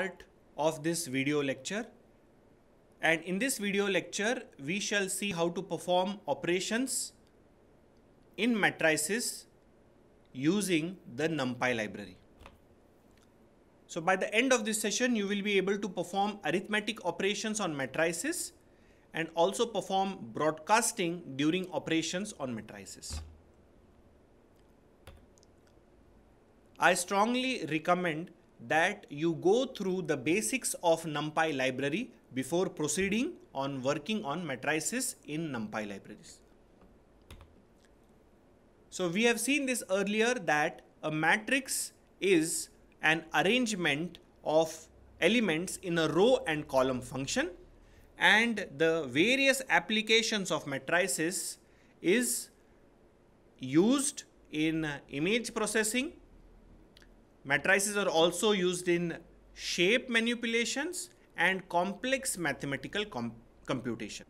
part of this video lecture and in this video lecture we shall see how to perform operations in matrices using the NumPy library. So by the end of this session you will be able to perform arithmetic operations on matrices and also perform broadcasting during operations on matrices. I strongly recommend that you go through the basics of NumPy library before proceeding on working on matrices in NumPy libraries. So we have seen this earlier that a matrix is an arrangement of elements in a row and column function and the various applications of matrices is used in image processing Matrices are also used in shape manipulations and complex mathematical com computation.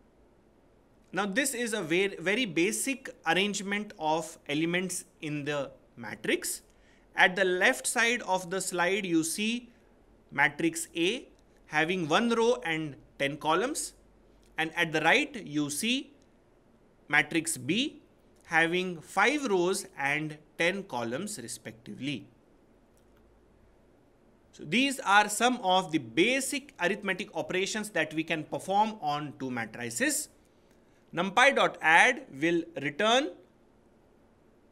Now this is a very basic arrangement of elements in the matrix. At the left side of the slide you see matrix A having one row and 10 columns and at the right you see matrix B having 5 rows and 10 columns respectively. So these are some of the basic arithmetic operations that we can perform on two matrices. NumPy.add will return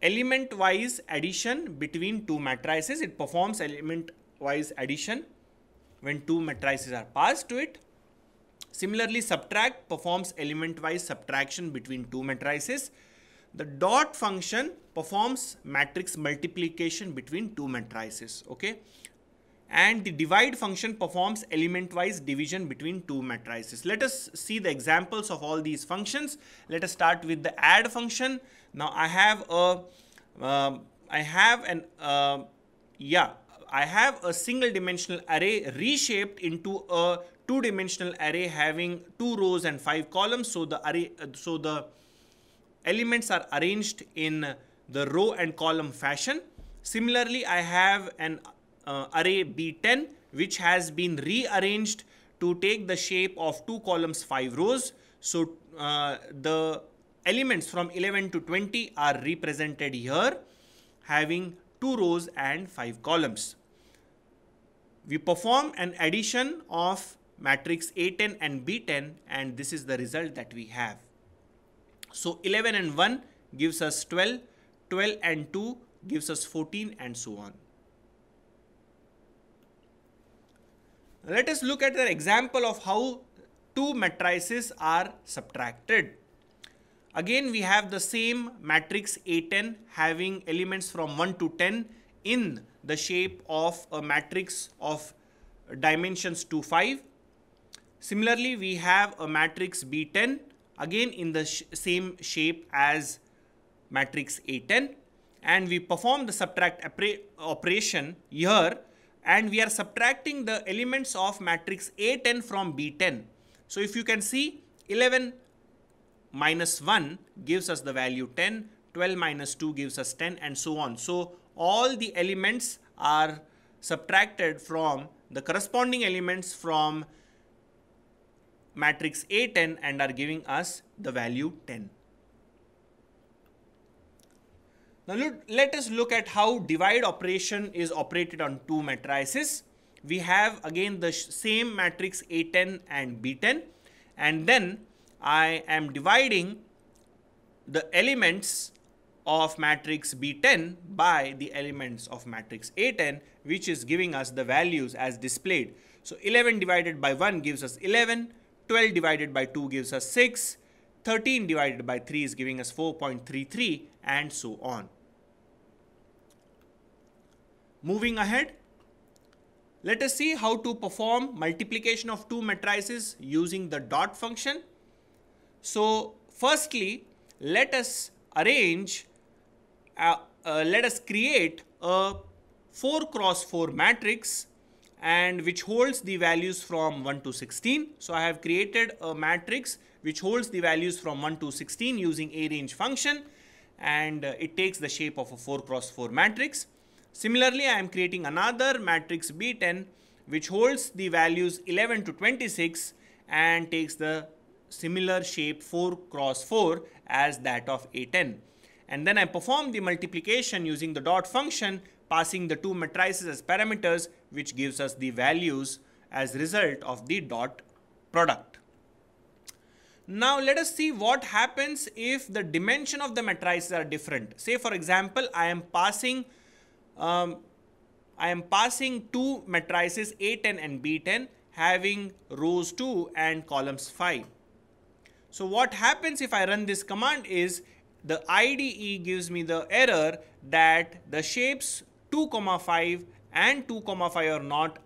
element wise addition between two matrices. It performs element wise addition when two matrices are passed to it. Similarly, subtract performs element wise subtraction between two matrices. The dot function performs matrix multiplication between two matrices. Okay and the divide function performs element wise division between two matrices. Let us see the examples of all these functions. Let us start with the add function. Now I have a, uh, I have an, uh, yeah, I have a single dimensional array reshaped into a two dimensional array having two rows and five columns. So the array, uh, so the elements are arranged in the row and column fashion. Similarly, I have an uh, array B10 which has been rearranged to take the shape of two columns, five rows. So uh, the elements from 11 to 20 are represented here having two rows and five columns. We perform an addition of matrix A10 and B10 and this is the result that we have. So 11 and 1 gives us 12, 12 and 2 gives us 14 and so on. Let us look at an example of how two matrices are subtracted. Again, we have the same matrix A10 having elements from 1 to 10 in the shape of a matrix of dimensions 2, 5. Similarly, we have a matrix B10 again in the sh same shape as matrix A10 and we perform the subtract operation here and we are subtracting the elements of matrix A10 from B10. So if you can see 11 minus 1 gives us the value 10, 12 minus 2 gives us 10 and so on. So all the elements are subtracted from the corresponding elements from matrix A10 and are giving us the value 10. Now let us look at how divide operation is operated on two matrices. We have again the same matrix A10 and B10 and then I am dividing the elements of matrix B10 by the elements of matrix A10 which is giving us the values as displayed. So 11 divided by 1 gives us 11, 12 divided by 2 gives us 6, 13 divided by 3 is giving us 4.33 and so on. Moving ahead, let us see how to perform multiplication of two matrices using the dot function. So firstly, let us arrange, uh, uh, let us create a 4 cross 4 matrix and which holds the values from 1 to 16. So I have created a matrix which holds the values from 1 to 16 using a range function and uh, it takes the shape of a 4 cross 4 matrix. Similarly, I am creating another matrix B10 which holds the values 11 to 26 and takes the similar shape 4 cross 4 as that of A10. And then I perform the multiplication using the dot function passing the two matrices as parameters which gives us the values as result of the dot product. Now let us see what happens if the dimension of the matrices are different. Say for example, I am passing um, I am passing two matrices A10 and B10 having rows 2 and columns 5. So what happens if I run this command is the IDE gives me the error that the shapes 2 comma 5 and 2 comma 5 are not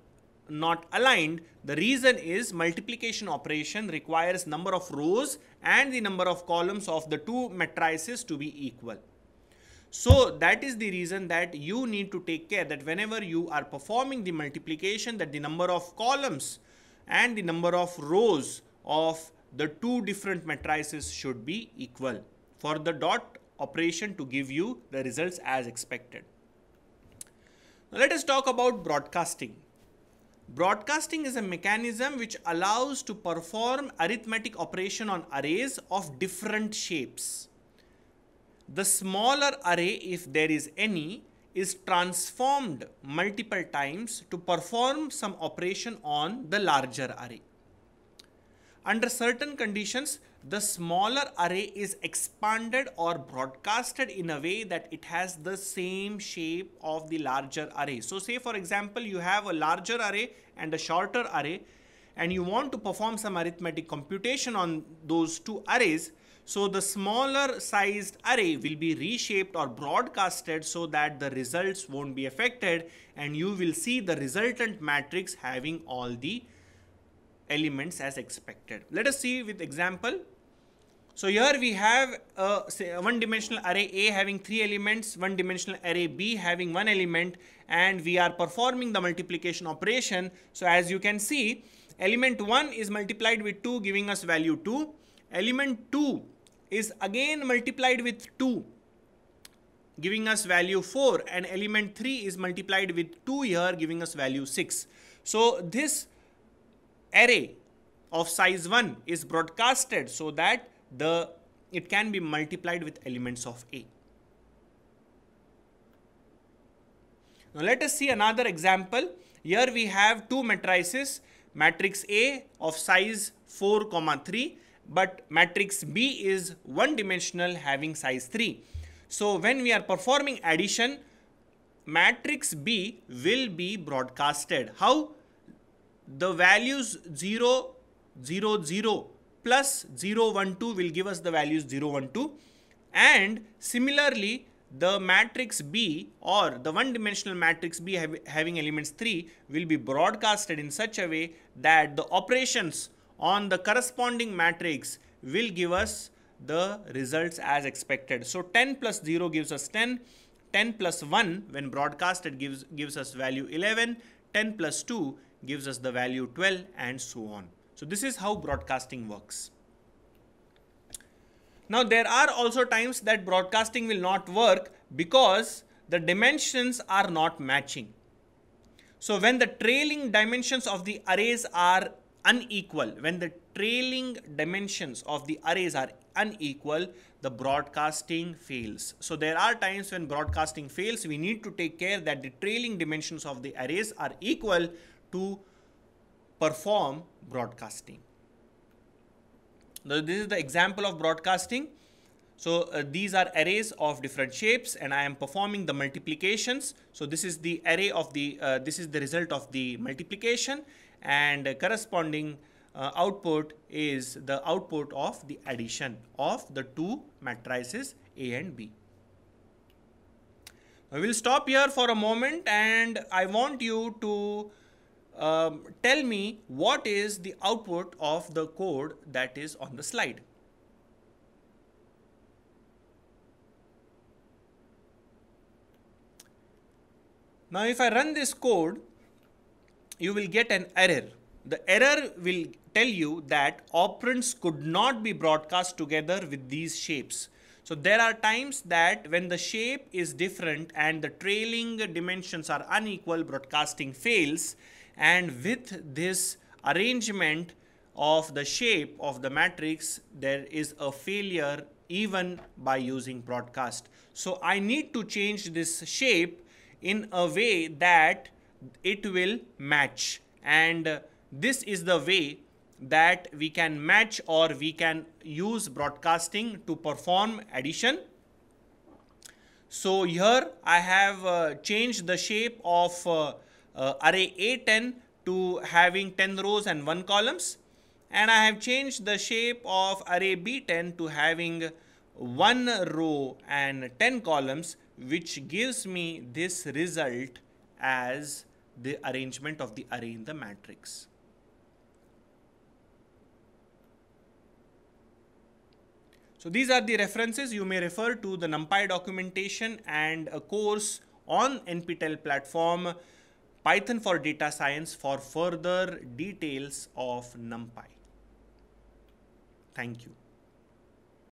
not aligned the reason is multiplication operation requires number of rows and the number of columns of the two matrices to be equal so that is the reason that you need to take care that whenever you are performing the multiplication that the number of columns and the number of rows of the two different matrices should be equal for the dot operation to give you the results as expected. Now let us talk about broadcasting. Broadcasting is a mechanism which allows to perform arithmetic operation on arrays of different shapes the smaller array, if there is any, is transformed multiple times to perform some operation on the larger array. Under certain conditions, the smaller array is expanded or broadcasted in a way that it has the same shape of the larger array. So say for example, you have a larger array and a shorter array and you want to perform some arithmetic computation on those two arrays, so the smaller sized array will be reshaped or broadcasted so that the results won't be affected and you will see the resultant matrix having all the elements as expected. Let us see with example. So here we have a, one dimensional array A having three elements, one dimensional array B having one element and we are performing the multiplication operation. So as you can see, element 1 is multiplied with 2 giving us value 2 element 2 is again multiplied with 2 giving us value 4 and element 3 is multiplied with 2 here giving us value 6. So this array of size 1 is broadcasted so that the it can be multiplied with elements of A. Now let us see another example. Here we have two matrices matrix A of size 4 comma 3 but matrix B is one dimensional having size 3. So when we are performing addition, matrix B will be broadcasted. How? The values 0, 0, 0 plus 0, 1, 2 will give us the values 0, 1, 2 and similarly the matrix B or the one dimensional matrix B having elements 3 will be broadcasted in such a way that the operations on the corresponding matrix will give us the results as expected. So 10 plus 0 gives us 10, 10 plus 1 when broadcasted gives, gives us value 11, 10 plus 2 gives us the value 12 and so on. So this is how broadcasting works. Now there are also times that broadcasting will not work because the dimensions are not matching. So when the trailing dimensions of the arrays are unequal, when the trailing dimensions of the arrays are unequal, the broadcasting fails. So there are times when broadcasting fails, we need to take care that the trailing dimensions of the arrays are equal to perform broadcasting. Now this is the example of broadcasting. So uh, these are arrays of different shapes and I am performing the multiplications. So this is the array of the, uh, this is the result of the multiplication and corresponding uh, output is the output of the addition of the two matrices A and B. I will stop here for a moment and I want you to um, tell me what is the output of the code that is on the slide. Now if I run this code, you will get an error. The error will tell you that operands could not be broadcast together with these shapes. So there are times that when the shape is different and the trailing dimensions are unequal, broadcasting fails. And with this arrangement of the shape of the matrix, there is a failure even by using broadcast. So I need to change this shape in a way that it will match and this is the way that we can match or we can use broadcasting to perform addition. So here I have uh, changed the shape of uh, uh, array A10 to having 10 rows and 1 columns and I have changed the shape of array B10 to having 1 row and 10 columns which gives me this result as the arrangement of the array in the matrix. So these are the references you may refer to the NumPy documentation and a course on NPTEL platform Python for data science for further details of NumPy. Thank you.